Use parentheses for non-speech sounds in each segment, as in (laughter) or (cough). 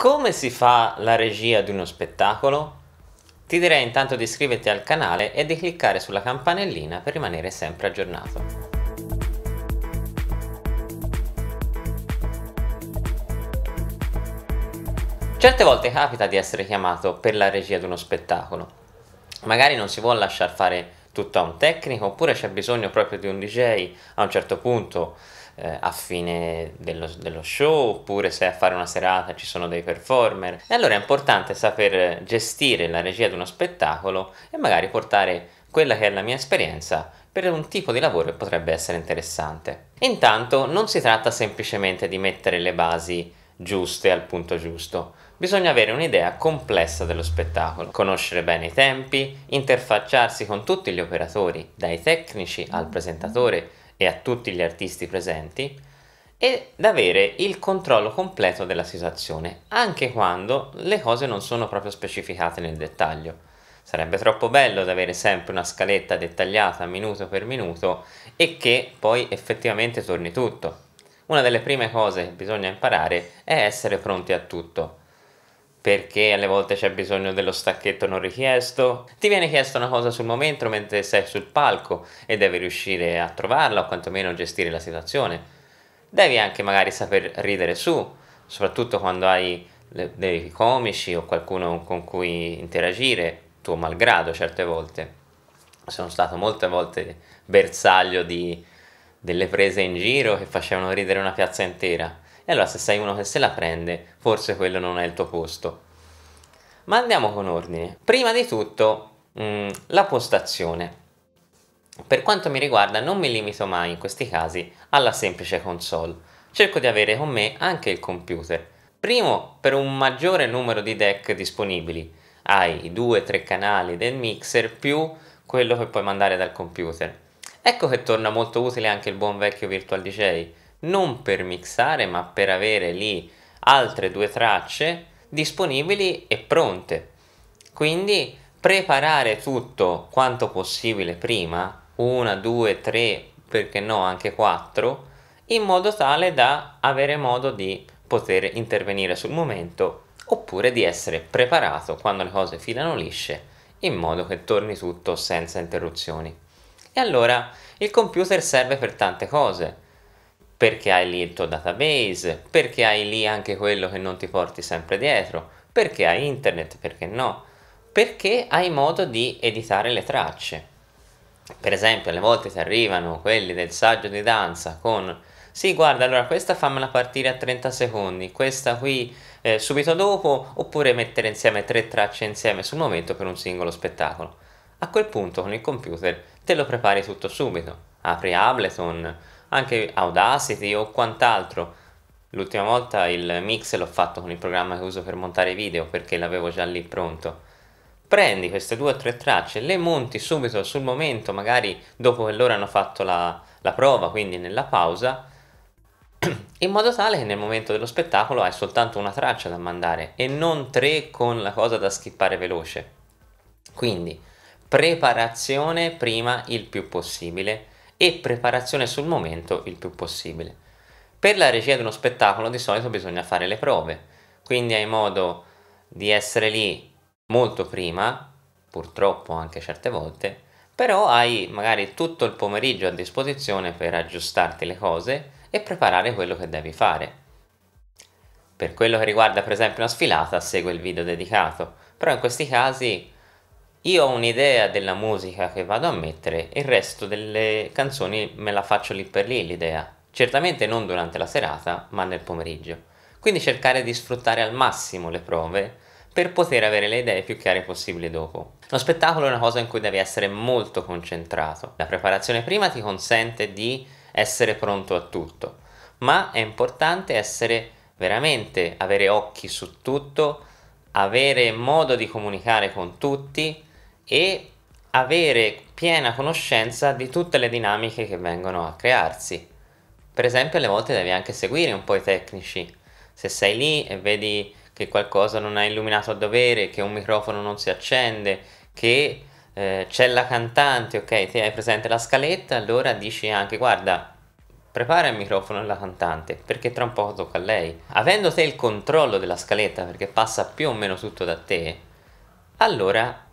Come si fa la regia di uno spettacolo? Ti direi intanto di iscriverti al canale e di cliccare sulla campanellina per rimanere sempre aggiornato. Certe volte capita di essere chiamato per la regia di uno spettacolo. Magari non si vuole lasciare fare tutto a un tecnico, oppure c'è bisogno proprio di un DJ a un certo punto eh, a fine dello, dello, show oppure se a fare una serata ci sono dei performer. E allora è importante saper gestire la regia di uno spettacolo e magari portare quella che è la mia esperienza per un tipo di lavoro che potrebbe essere interessante. Intanto non si tratta semplicemente di mettere le basi giuste al punto giusto. Bisogna avere un'idea complessa dello spettacolo, conoscere bene i tempi, interfacciarsi con tutti gli operatori, dai tecnici al presentatore, e a tutti gli artisti presenti ed avere il controllo completo della situazione, anche quando le cose non sono proprio specificate nel dettaglio. Sarebbe troppo bello ad avere sempre una scaletta dettagliata minuto per minuto e che poi effettivamente torni tutto. Una delle prime cose che bisogna imparare è essere pronti a tutto perché alle volte c'è bisogno dello stacchetto non richiesto. Ti viene chiesta una cosa sul momento mentre sei sul palco e devi riuscire a trovarla o quantomeno gestire la situazione. Devi anche magari saper ridere su, soprattutto quando hai dei comici o qualcuno con cui interagire, tuo malgrado certe volte. Sono stato molte volte bersaglio di delle prese in giro che facevano ridere una piazza intera e allora se sei uno che se la prende, forse quello non è il tuo posto. Ma andiamo con ordine. Prima di tutto, mh, mm, la postazione. Per quanto mi riguarda non mi limito mai in questi casi alla semplice console, cerco di avere con me anche il computer. Primo per un maggiore numero di deck disponibili, hai i due o tre canali del mixer più quello che puoi mandare dal computer. Ecco che torna molto utile anche il buon vecchio Virtual DJ, non per mixare ma per avere lì altre due tracce disponibili e pronte. Quindi preparare tutto quanto possibile prima, una, due, tre, perché no anche quattro, in modo tale da avere modo di poter intervenire sul momento oppure di essere preparato quando le cose filano lisce in modo che torni tutto senza interruzioni. E allora il computer serve per tante cose perché hai lì il tuo database, perché hai lì anche quello che non ti porti sempre dietro, perché hai internet, perché no, perché hai modo di editare le tracce. Per esempio, alle volte ti arrivano quelli del saggio di danza con sì, guarda, allora questa fammela partire a 30 secondi, questa qui eh, subito dopo, oppure mettere insieme tre tracce insieme sul momento per un singolo spettacolo. A quel punto con il computer te lo prepari tutto subito. Apri Ableton, anche Audacity o quant'altro. L'ultima volta il mix l'ho fatto con il programma che uso per montare video perché l'avevo già lì pronto. Prendi queste due o tre tracce, le monti subito sul momento, magari dopo che loro hanno fatto la, la prova, quindi nella pausa, (clears throat) in modo tale che nel momento dello spettacolo hai soltanto una traccia da mandare e non tre con la cosa da skippare veloce. Quindi preparazione prima il più possibile e preparazione sul momento il più possibile. Per la regia di uno spettacolo di solito bisogna fare le prove, quindi hai modo di essere lì molto prima, purtroppo anche certe volte, però hai magari tutto il pomeriggio a disposizione per aggiustarti le cose e preparare quello che devi fare. Per quello che riguarda per esempio una sfilata, segue il video dedicato, però in questi casi io ho un'idea della musica che vado a mettere e il resto delle canzoni me la faccio lì per lì l'idea. Certamente non durante la serata, ma nel pomeriggio. Quindi cercare di sfruttare al massimo le prove per poter avere le idee più chiare possibili dopo. Lo spettacolo è una cosa in cui devi essere molto concentrato. La preparazione prima ti consente di essere pronto a tutto, ma è importante essere veramente avere occhi su tutto, avere modo di comunicare con tutti e avere piena conoscenza di tutte le dinamiche che vengono a crearsi. Per esempio, alle volte devi anche seguire un po' i tecnici. Se sei lì e vedi che qualcosa non è illuminato a dovere, che un microfono non si accende, che eh, c'è la cantante, ok, ti hai presente la scaletta, allora dici anche guarda, prepara il microfono alla cantante perché tra un po' tocca a lei. Avendo te il controllo della scaletta perché passa più o meno tutto da te, allora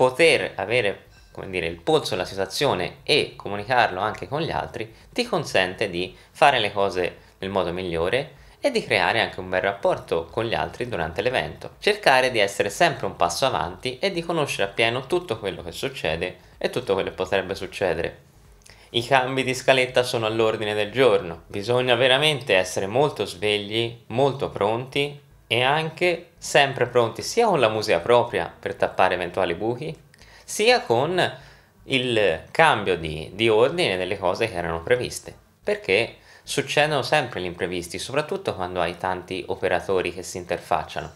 poter avere dire, il polso della situazione e comunicarlo anche con gli altri ti consente di fare le cose nel modo migliore e di creare anche un bel rapporto con gli altri durante l'evento. Cercare di essere sempre un passo avanti e di conoscere appieno tutto quello che succede e tutto quello che potrebbe succedere. I cambi di scaletta sono all'ordine del giorno, bisogna veramente essere molto svegli, molto pronti e anche sempre pronti sia con la musea propria per tappare eventuali buchi, sia con il cambio di, di ordine delle cose che erano previste, perché succedono sempre gli imprevisti, soprattutto quando hai tanti operatori che si interfacciano,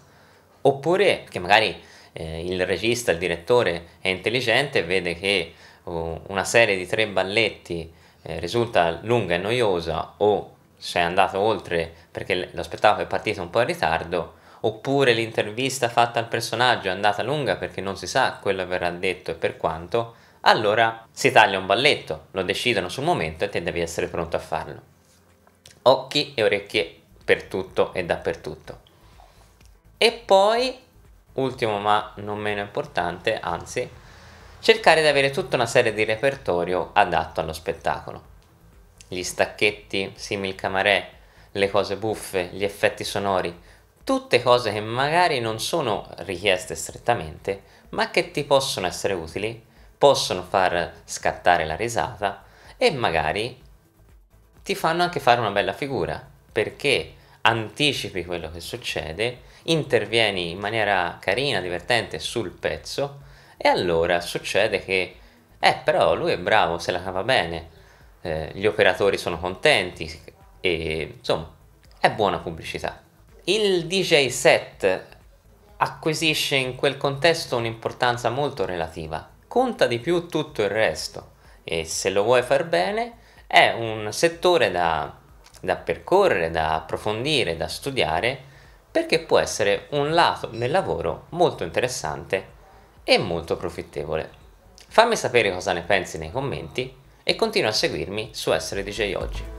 oppure che magari eh, il regista, il direttore è intelligente e vede che oh, una serie di tre balletti eh, risulta lunga e noiosa o se è andato oltre perché lo spettacolo è partito un po' in ritardo, oppure l'intervista fatta al personaggio è andata lunga perché non si sa quello che verrà detto e per quanto, allora si taglia un balletto, lo decidono sul momento e te devi essere pronto a farlo. Occhi e orecchie per tutto e dappertutto. E poi, ultimo ma non meno importante, anzi, cercare di avere tutta una serie di repertorio adatto allo spettacolo gli stacchetti simil camarè, le cose buffe, gli effetti sonori, tutte cose che magari non sono richieste strettamente, ma che ti possono essere utili, possono far scattare la risata e magari ti fanno anche fare una bella figura, perché anticipi quello che succede, intervieni in maniera carina, divertente sul pezzo e allora succede che eh però lui è bravo, se la cava bene, eh, gli operatori sono contenti e insomma è buona pubblicità. Il DJ set acquisisce in quel contesto un'importanza molto relativa, conta di più tutto il resto e se lo vuoi far bene è un settore da, da percorrere, da approfondire, da studiare perché può essere un lato del lavoro molto interessante e molto profittevole. Fammi sapere cosa ne pensi nei commenti e continua a seguirmi su Essere DJ Oggi.